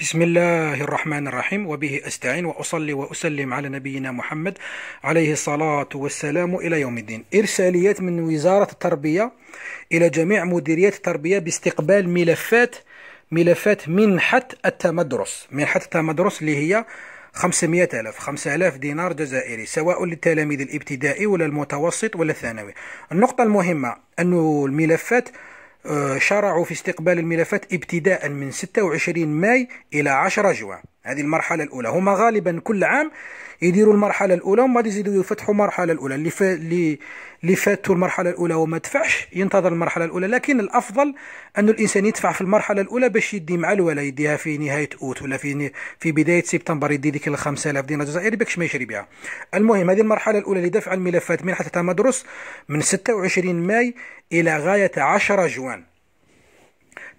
بسم الله الرحمن الرحيم وبه استعين واصلي واسلم على نبينا محمد عليه الصلاه والسلام الى يوم الدين. ارساليات من وزاره التربيه الى جميع مديريات التربيه باستقبال ملفات ملفات منحه التمدرس، منحه التمدرس اللي هي 500 ألف 5000 دينار جزائري سواء للتلاميذ الابتدائي ولا المتوسط ولا الثانوي. النقطة المهمة أن الملفات آه، شرعوا في استقبال الملفات ابتداء من 26 ماي إلى 10 جوان هذه المرحله الاولى هما غالبا كل عام يديروا المرحله الاولى وما يزيدوا يفتحوا المرحله الاولى اللي ف... اللي اللي فاتوا المرحله الاولى وما دفعش ينتظر المرحله الاولى لكن الافضل أن الانسان يدفع في المرحله الاولى باش يدي مع الولا يديها في نهايه اوت ولا في في بدايه سبتمبر يدي ديك ال 5000 دينار جزائري باش ما يشري بها المهم هذه المرحله الاولى لدفع الملفات منحه تمدرس من 26 ماي الى غايه 10 جوان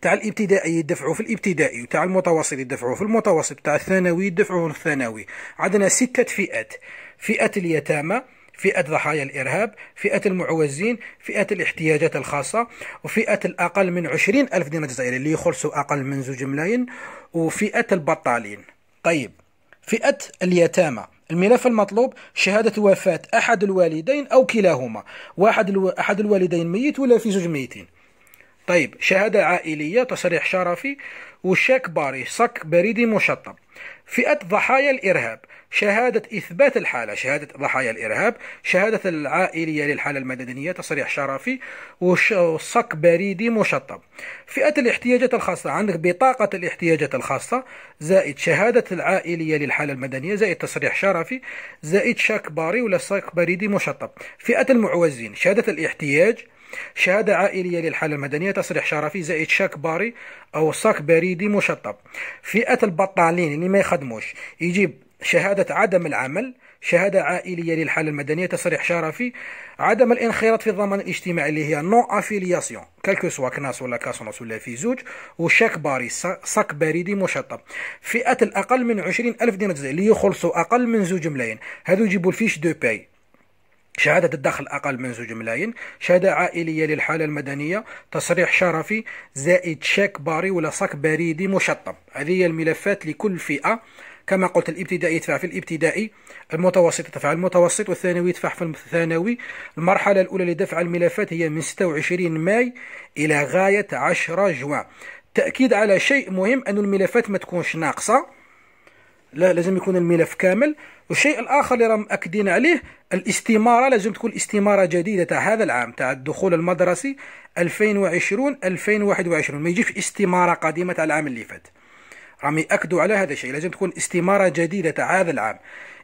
تاع الابتدائي يدفعوا في الابتدائي وتاع المتوسط يدفعوا في المتوسط تاع الثانوي يدفعوا في الثانوي عندنا ستة فئات فئة اليتامى فئة ضحايا الإرهاب فئة المعوزين فئة الاحتياجات الخاصة وفئة الأقل من عشرين ألف دينار جزائري اللي يخلصوا أقل من زوج ملايين وفئة البطالين طيب فئة اليتامى الملف المطلوب شهادة وفاة أحد الوالدين أو كلاهما واحد الو... أحد الوالدين ميت ولا في زوج ميتين طيب شهادة عائلية تصريح شرفي وشاك باري صك بريدي مشطب فئة ضحايا الإرهاب شهادة إثبات الحالة شهادة ضحايا الإرهاب شهادة العائلية للحالة المدنية تصريح شرفي وصك بريدي مشطب فئة الاحتياجات الخاصة عندك بطاقة الاحتياجات الخاصة زائد شهادة العائلية للحالة المدنية زائد تصريح شرفي زائد شاك باري ولا صك بريدي مشطب فئة المعوزين شهادة الاحتياج شهادة عائلية للحالة المدنية تصريح شرفي زائد شاك باري أو ساك بريدي مشطب فئة البطالين اللي ما يخدموش يجيب شهادة عدم العمل شهادة عائلية للحالة المدنية تصريح شرفي عدم الانخراط في الضمان الاجتماعي اللي هي نو افيلياسيون كالكو سوا كناس ولا كاسونس ولا في زوج وشاك باري ساك بريدي مشطب فئة الأقل من عشرين ألف دينار اللي يخلصوا أقل من زوج ملايين هذو يجيبوا الفيش دو باي شهادة الدخل أقل من زوج ملايين شهادة عائلية للحالة المدنية تصريح شرفي زائد شيك باري ولا صك بريدي مشطب هذه هي الملفات لكل فئة كما قلت الابتدائي يدفع في الابتدائي المتوسط يدفع المتوسط والثانوي يدفع في الثانوي المرحلة الأولى لدفع الملفات هي من 26 ماي إلى غاية 10 جوان تأكيد على شيء مهم أن الملفات ما تكونش ناقصة لا لازم يكون الملف كامل والشيء الاخر اللي راهم مأكدين عليه الاستماره لازم تكون استماره جديده تاع هذا العام تاع الدخول المدرسي 2020 2021 ما يجيش استماره قديمه تاع العام اللي فات راهم ياكدوا على هذا الشيء لازم تكون استماره جديده تاع هذا العام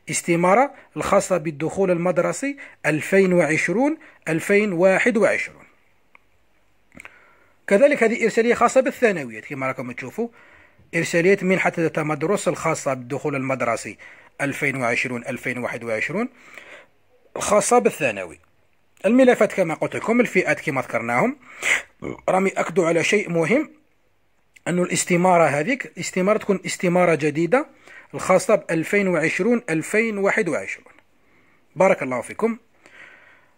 استماره الخاصه بالدخول المدرسي 2020 2021 كذلك هذه ارساليه خاصه بالثانويات كما راكم تشوفوا إرسالية منحة التمدرس الخاصة بالدخول المدرسي 2020-2021 الخاصة بالثانوي الملفات كما قلت لكم الفئات كما ذكرناهم رامي أكدوا على شيء مهم أن الاستمارة هذيك الاستمارة تكون استمارة جديدة الخاصة ب 2020-2021 بارك الله فيكم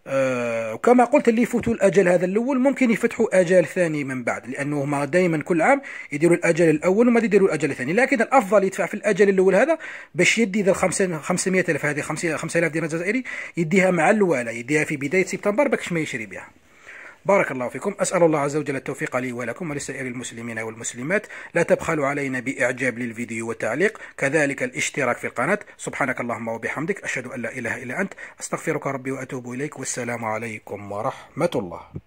آه وكما قلت اللي يفوتوا الاجل هذا الاول ممكن يفتحوا اجل ثاني من بعد لانه هما دائما كل عام يديروا الاجل الاول وما يديروا الاجل الثاني لكن الافضل يدفع في الاجل الاول هذا باش يدي ذا 500000 الف هذه 5000 دينار جزائري يديها مع الوالا يديها في بدايه سبتمبر باش ما يشري بها بارك الله فيكم أسأل الله عز وجل التوفيق لي ولكم ولسائر المسلمين والمسلمات لا تبخلوا علينا بإعجاب للفيديو والتعليق كذلك الاشتراك في القناة سبحانك اللهم وبحمدك أشهد أن لا إله إلا أنت أستغفرك ربي وأتوب إليك والسلام عليكم ورحمة الله